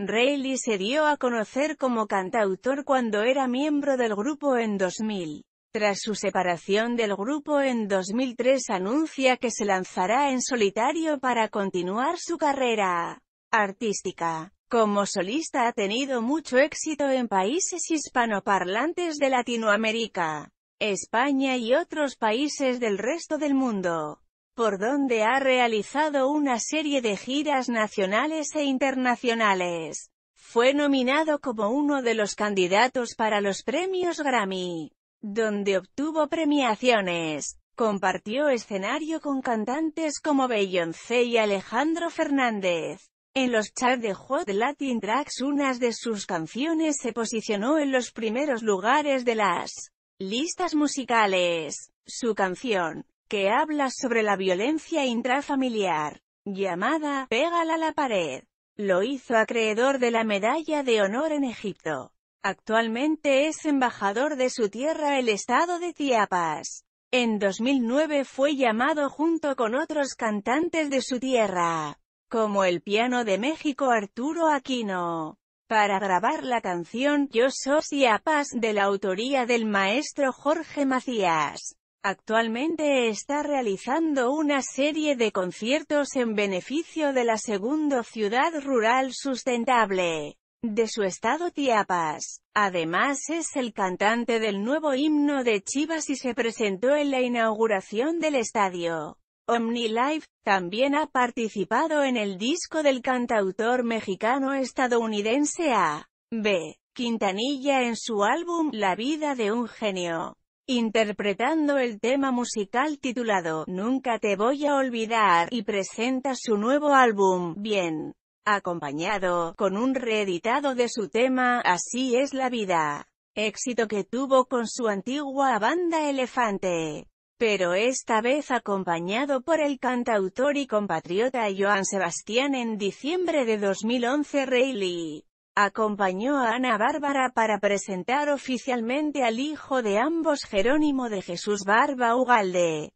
Rayleigh se dio a conocer como cantautor cuando era miembro del grupo en 2000. Tras su separación del grupo en 2003 anuncia que se lanzará en solitario para continuar su carrera artística. Como solista ha tenido mucho éxito en países hispanoparlantes de Latinoamérica, España y otros países del resto del mundo por donde ha realizado una serie de giras nacionales e internacionales. Fue nominado como uno de los candidatos para los premios Grammy, donde obtuvo premiaciones. Compartió escenario con cantantes como Beyoncé y Alejandro Fernández. En los charts de Hot Latin Tracks unas de sus canciones se posicionó en los primeros lugares de las listas musicales. Su canción, que habla sobre la violencia intrafamiliar, llamada «Pégala a la pared». Lo hizo acreedor de la Medalla de Honor en Egipto. Actualmente es embajador de su tierra el estado de Chiapas. En 2009 fue llamado junto con otros cantantes de su tierra, como el piano de México Arturo Aquino, para grabar la canción Yo soy Chiapas de la autoría del maestro Jorge Macías. Actualmente está realizando una serie de conciertos en beneficio de la segunda ciudad rural sustentable de su estado Chiapas. Además es el cantante del nuevo himno de Chivas y se presentó en la inauguración del estadio. OmniLive también ha participado en el disco del cantautor mexicano-estadounidense A. B. Quintanilla en su álbum La vida de un genio interpretando el tema musical titulado Nunca te voy a olvidar, y presenta su nuevo álbum, Bien, acompañado, con un reeditado de su tema Así es la vida, éxito que tuvo con su antigua banda Elefante pero esta vez acompañado por el cantautor y compatriota Joan Sebastián en diciembre de 2011 Reilly acompañó a Ana Bárbara para presentar oficialmente al hijo de ambos Jerónimo de Jesús Barba Ugalde.